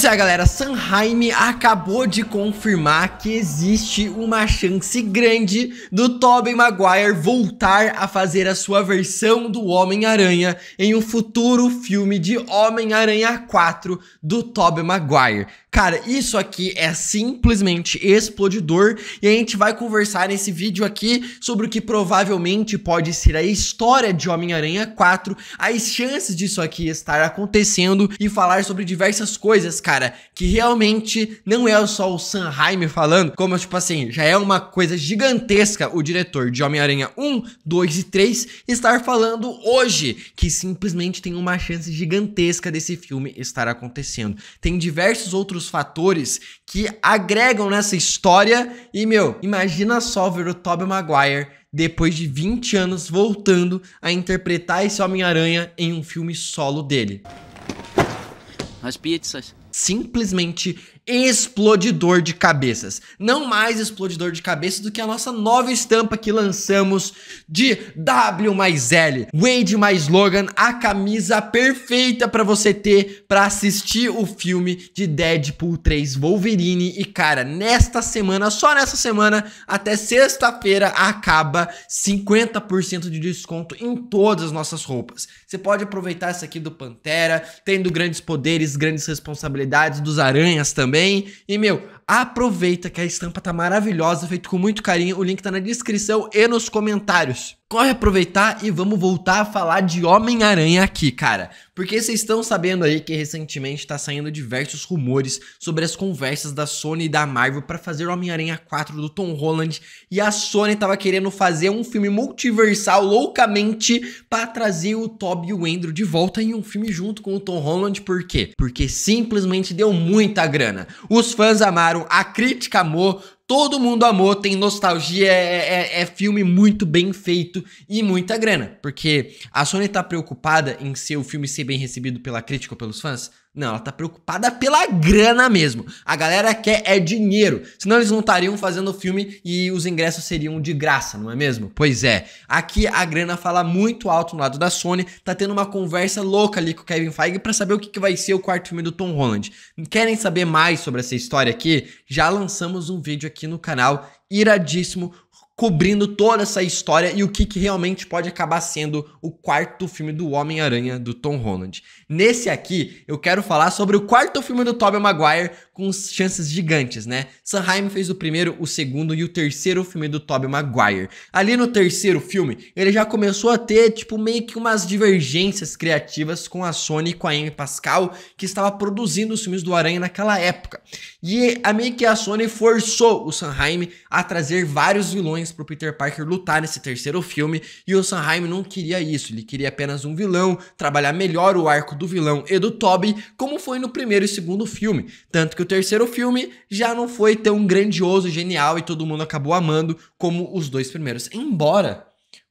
Pois é, galera, Sanheim acabou de confirmar que existe uma chance grande do Tobey Maguire voltar a fazer a sua versão do Homem-Aranha em um futuro filme de Homem-Aranha 4 do Tobey Maguire. Cara, isso aqui é simplesmente explodidor e a gente vai conversar nesse vídeo aqui sobre o que provavelmente pode ser a história de Homem-Aranha 4, as chances disso aqui estar acontecendo e falar sobre diversas coisas, cara, que realmente não é só o Sanheim falando, como, tipo assim, já é uma coisa gigantesca o diretor de Homem-Aranha 1, 2 e 3 estar falando hoje, que simplesmente tem uma chance gigantesca desse filme estar acontecendo. Tem diversos outros fatores que agregam nessa história e, meu, imagina só ver o Tobey Maguire depois de 20 anos voltando a interpretar esse Homem-Aranha em um filme solo dele. As pizzas simplesmente explodidor de cabeças. Não mais explodidor de cabeças do que a nossa nova estampa que lançamos de W mais L, Wade mais Logan, a camisa perfeita para você ter para assistir o filme de Deadpool 3 Wolverine. E cara, nesta semana, só nessa semana, até sexta-feira acaba 50% de desconto em todas as nossas roupas. Você pode aproveitar essa aqui do Pantera, tendo grandes poderes, grandes responsabilidades dos aranhas também também. E, meu, aproveita que a estampa tá maravilhosa, feito com muito carinho. O link tá na descrição e nos comentários corre aproveitar e vamos voltar a falar de Homem-Aranha aqui, cara. Porque vocês estão sabendo aí que recentemente tá saindo diversos rumores sobre as conversas da Sony e da Marvel para fazer Homem-Aranha 4 do Tom Holland e a Sony tava querendo fazer um filme multiversal loucamente para trazer o Toby e o Andrew de volta em um filme junto com o Tom Holland, por quê? Porque simplesmente deu muita grana. Os fãs amaram, a crítica amou, todo mundo amou, tem nostalgia, é, é, é, filme muito bem feito e muita grana. Porque a Sony tá preocupada em seu filme ser bem recebido pela crítica ou pelos fãs? Não, ela tá preocupada pela grana mesmo. A galera quer é dinheiro. Senão eles não estariam fazendo o filme e os ingressos seriam de graça, não é mesmo? Pois é. Aqui a grana fala muito alto no lado da Sony. Tá tendo uma conversa louca ali com o Kevin Feige para saber o que, que vai ser o quarto filme do Tom Holland. Querem saber mais sobre essa história aqui? Já lançamos um vídeo aqui no canal iradíssimo cobrindo toda essa história e o que, que realmente pode acabar sendo o quarto filme do Homem-Aranha do Tom Holland. Nesse aqui, eu quero falar sobre o quarto filme do Tobey Maguire com chances gigantes, né? Sam fez o primeiro, o segundo e o terceiro filme do Tobey Maguire. Ali no terceiro filme, ele já começou a ter, tipo, meio que umas divergências criativas com a Sony e com a Amy Pascal, que estava produzindo os filmes do Aranha naquela época. E a meio que a Sony forçou o Sam a trazer vários vilões razões para Peter Parker lutar nesse terceiro filme e o Sam não queria isso, ele queria apenas um vilão, trabalhar melhor o arco do vilão e do Toby, como foi no primeiro e segundo filme. Tanto que o terceiro filme já não foi tão grandioso, genial e todo mundo acabou amando como os dois primeiros. Embora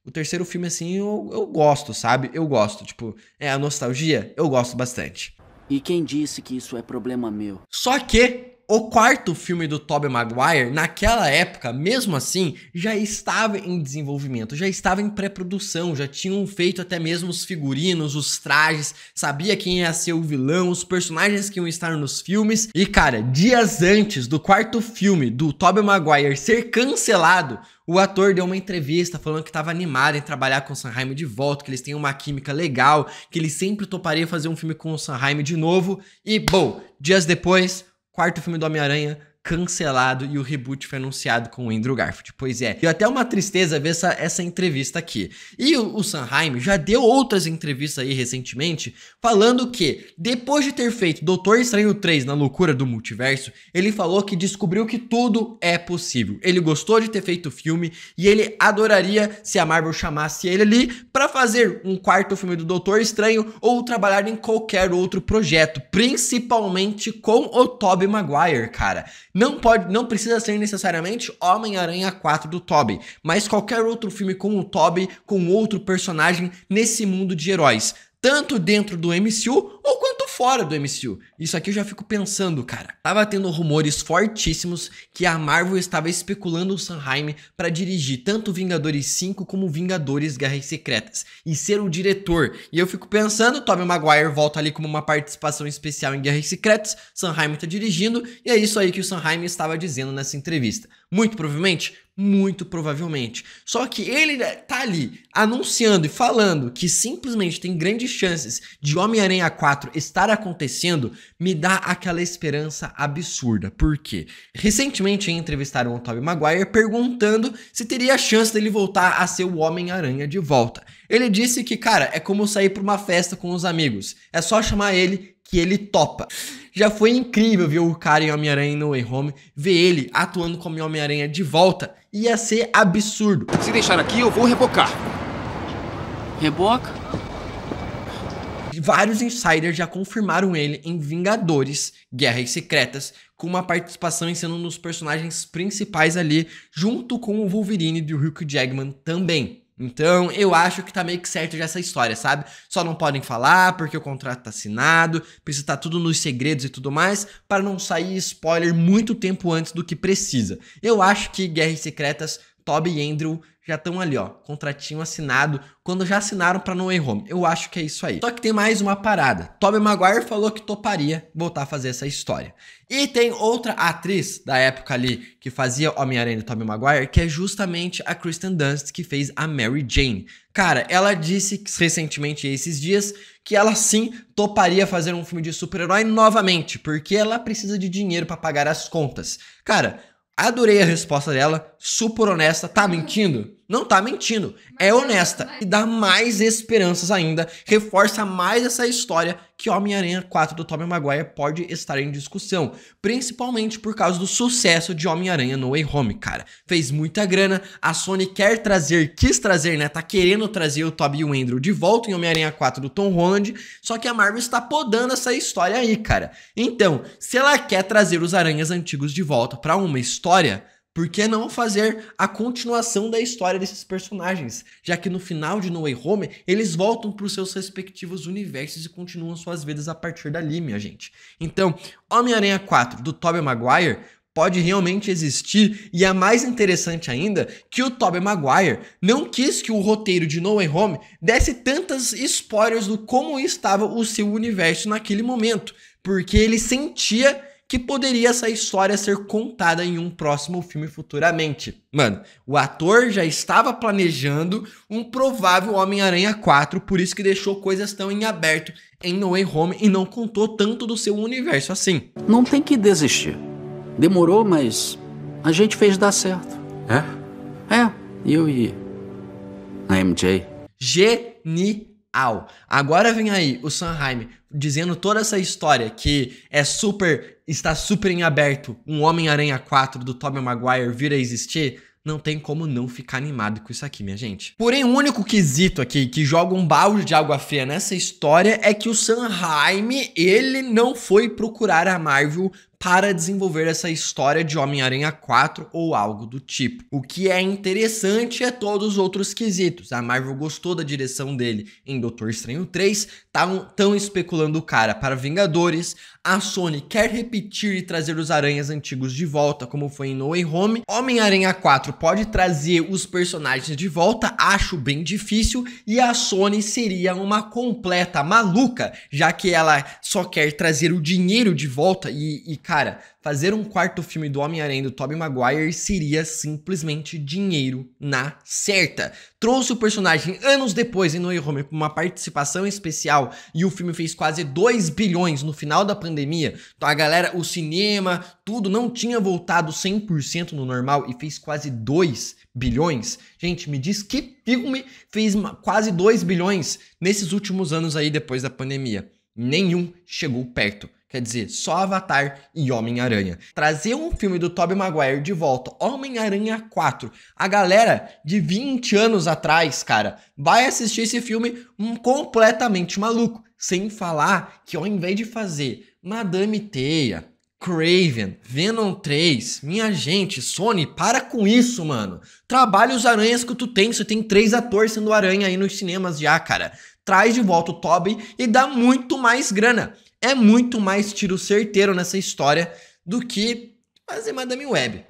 o terceiro filme, assim, eu, eu gosto, sabe? Eu gosto. Tipo, é a nostalgia, eu gosto bastante. E quem disse que isso é problema meu? Só que o quarto filme do Tobey Maguire, naquela época, mesmo assim, já estava em desenvolvimento, já estava em pré-produção, já tinham feito até mesmo os figurinos, os trajes, sabia quem ia ser o vilão, os personagens que iam estar nos filmes. E cara, dias antes do quarto filme do Tobey Maguire ser cancelado, o ator deu uma entrevista falando que estava animado em trabalhar com o Sanheim de volta, que eles têm uma química legal, que ele sempre toparia fazer um filme com o Sanheim de novo. E, bom, dias depois, quarto filme do Homem-Aranha cancelado e o reboot foi anunciado com o Andrew Garfield. Pois é, e até uma tristeza ver essa, essa entrevista aqui. E o, o Sanheim já deu outras entrevistas aí recentemente, falando que depois de ter feito Doutor Estranho 3 na loucura do multiverso, ele falou que descobriu que tudo é possível. Ele gostou de ter feito o filme e ele adoraria se a Marvel chamasse ele ali para fazer um quarto filme do Doutor Estranho ou trabalhar em qualquer outro projeto, principalmente com o Tobey Maguire, cara. Não pode, não precisa ser necessariamente Homem-Aranha 4 do Toby, mas qualquer outro filme com o Toby, com outro personagem nesse mundo de heróis, tanto dentro do MCU ou quanto fora do MCU. Isso aqui eu já fico pensando, cara. Tava tendo rumores fortíssimos que a Marvel estava especulando o Sanheim para dirigir tanto Vingadores 5 como Vingadores Guerras Secretas e ser o diretor. E eu fico pensando, Tobey Maguire volta ali como uma participação especial em Guerras Secretas, Sanheim tá dirigindo e é isso aí que o Sanheim estava dizendo nessa entrevista. Muito provavelmente? Muito provavelmente. Só que ele tá ali anunciando e falando que simplesmente tem grandes chances de Homem-Aranha 4 estar acontecendo, me dá aquela esperança absurda. Por quê? Recentemente entrevistaram o Tobey Maguire perguntando se teria a chance dele voltar a ser o Homem-Aranha de volta. Ele disse que, cara, é como sair para uma festa com os amigos. É só chamar ele que ele topa. Já foi incrível ver o cara em Homem-Aranha No Way Home, ver ele atuando como Homem-Aranha de volta, ia ser absurdo. Se deixar aqui, eu vou rebocar. Reboca? Vários insiders já confirmaram ele em Vingadores, Guerras Secretas, com uma participação em sendo um dos personagens principais ali, junto com o Wolverine e o Hugh Jackman também. Então, eu acho que tá meio que certo já essa história, sabe? Só não podem falar porque o contrato tá assinado, precisa estar tá tudo nos segredos e tudo mais, para não sair spoiler muito tempo antes do que precisa. Eu acho que Guerras Secretas Toby e Andrew já estão ali, ó, contratinho assinado, quando já assinaram para No Way Home. Eu acho que é isso aí. Só que tem mais uma parada. Tobey Maguire falou que toparia voltar a fazer essa história. E tem outra atriz da época ali que fazia Homem-Aranha e Tobey Maguire, que é justamente a Kristen Dunst, que fez a Mary Jane. Cara, ela disse recentemente, esses dias, que ela sim toparia fazer um filme de super-herói novamente, porque ela precisa de dinheiro para pagar as contas. Cara, Adorei a resposta dela, super honesta, tá mentindo? não tá mentindo, é, é honesta e dá mais esperanças ainda, reforça mais essa história que Homem-Aranha 4 do Tobey Maguire pode estar em discussão, principalmente por causa do sucesso de Homem-Aranha No Way Home, cara. Fez muita grana, a Sony quer trazer, quis trazer, né, tá querendo trazer o Tobey e o Andrew de volta em Homem-Aranha 4 do Tom Holland, só que a Marvel está podando essa história aí, cara. Então, se ela quer trazer os aranhas antigos de volta para uma história, por que não fazer a continuação da história desses personagens? Já que no final de No Way Home, eles voltam para os seus respectivos universos e continuam suas vidas a partir dali, minha gente. Então, Homem-Aranha 4 do Tobey Maguire pode realmente existir e é mais interessante ainda que o Tobey Maguire não quis que o roteiro de No Way Home desse tantas spoilers do como estava o seu universo naquele momento, porque ele sentia que poderia essa história ser contada em um próximo filme futuramente. Mano, o ator já estava planejando um provável Homem-Aranha 4, por isso que deixou coisas tão em aberto em No Way Home e não contou tanto do seu universo assim. Não tem que desistir. Demorou, mas a gente fez dar certo. É? É, eu e a MJ. Genial Au. Agora vem aí o Sanheim dizendo toda essa história que é super, está super em aberto, um Homem-Aranha 4 do Tobey Maguire vir a existir, não tem como não ficar animado com isso aqui, minha gente. Porém, o único quesito aqui que joga um balde de água fria nessa história é que o Sanheim, ele não foi procurar a Marvel para desenvolver essa história de Homem-Aranha 4 ou algo do tipo. O que é interessante é todos os outros quesitos. A Marvel gostou da direção dele em Doutor Estranho 3, tão, tão especulando o cara para Vingadores, a Sony quer repetir e trazer os aranhas antigos de volta, como foi em No Way Home. Homem-Aranha 4 pode trazer os personagens de volta, acho bem difícil, e a Sony seria uma completa maluca, já que ela só quer trazer o dinheiro de volta e, e cara, Cara, fazer um quarto filme do Homem-Aranha do Tobey Maguire seria simplesmente dinheiro na certa. Trouxe o personagem anos depois em No Way Home uma participação especial e o filme fez quase 2 bilhões no final da pandemia. Então a galera, o cinema, tudo não tinha voltado 100% no normal e fez quase 2 bilhões. Gente, me diz que filme fez quase 2 bilhões nesses últimos anos aí depois da pandemia. Nenhum chegou perto quer dizer, só Avatar e Homem-Aranha. Trazer um filme do Tobey Maguire de volta, Homem-Aranha 4. A galera de 20 anos atrás, cara, vai assistir esse filme completamente maluco. Sem falar que ao invés de fazer Madame Teia, Craven, Venom 3, minha gente, Sony, para com isso, mano. Trabalha os aranhas que tu tem, você tem três atores sendo aranha aí nos cinemas já, cara. Traz de volta o Toby e dá muito mais grana é muito mais tiro certeiro nessa história do que fazer Madame Web.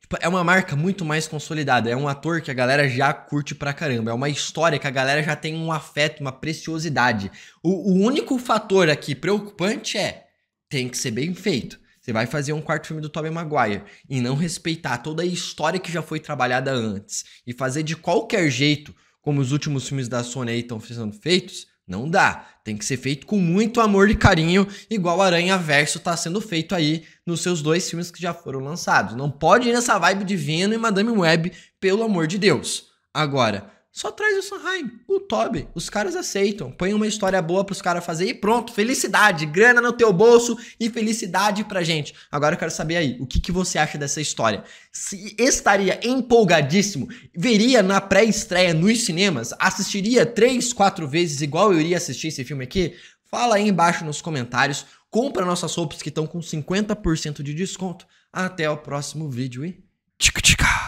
Tipo, é uma marca muito mais consolidada, é um ator que a galera já curte pra caramba, é uma história que a galera já tem um afeto, uma preciosidade. O, o único fator aqui preocupante é tem que ser bem feito. Você vai fazer um quarto filme do Tobey Maguire e não respeitar toda a história que já foi trabalhada antes e fazer de qualquer jeito, como os últimos filmes da Sony estão sendo feitos, não dá. Tem que ser feito com muito amor e carinho, igual Aranha Verso está sendo feito aí nos seus dois filmes que já foram lançados. Não pode ir nessa vibe de Venom e Madame Web, pelo amor de Deus. Agora, só traz o Sanheim, o Toby. Os caras aceitam. Põe uma história boa pros caras fazer e pronto. Felicidade, grana no teu bolso e felicidade pra gente. Agora eu quero saber aí, o que, que você acha dessa história? Se estaria empolgadíssimo? Veria na pré-estreia nos cinemas? Assistiria três, quatro vezes igual eu iria assistir esse filme aqui? Fala aí embaixo nos comentários. Compra nossas roupas que estão com 50% de desconto. Até o próximo vídeo e... Tchica, tchica.